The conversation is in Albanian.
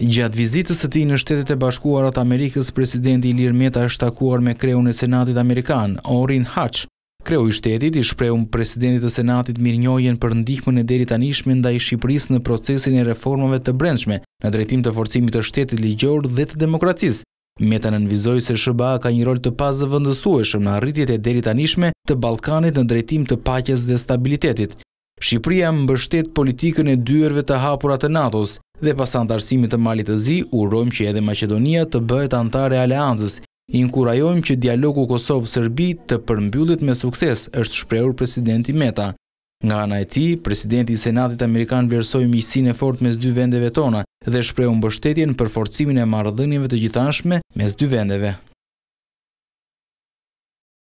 Gjatë vizitës të ti në shtetet e bashkuarat Amerikës, presidenti Ilir Meta është takuar me kreun e Senatit Amerikan, Orin Hatch. Kreu i shtetit i shpreun presidentit e Senatit njojen për ndihmën e deri tanishme nda i Shqipëris në procesin e reformave të brendshme, në drejtim të forcimit të shtetit ligjor dhe të demokracis. Meta në nënvizoj se Shëba ka një rol të pazë vëndësueshëm në arritjet e deri tanishme të Balkanit në drejtim të pakjes dhe stabilitetit. Shqipëria mbështet politikën e dyërve të hapurat e NATO-s, dhe pas antarësimit të malit të zi, urojmë që edhe Macedonia të bëhet antare aleanzës, inkurajojmë që dialogu Kosovë-Sërbi të përmbyllit me sukses, është shprehur presidenti Meta. Nga ana e ti, presidenti Senatit Amerikan vërsoj misin e fort mes dy vendeve tona dhe shpreun mbështetjen për forcimin e mardhënjive të gjithashme mes dy vendeve.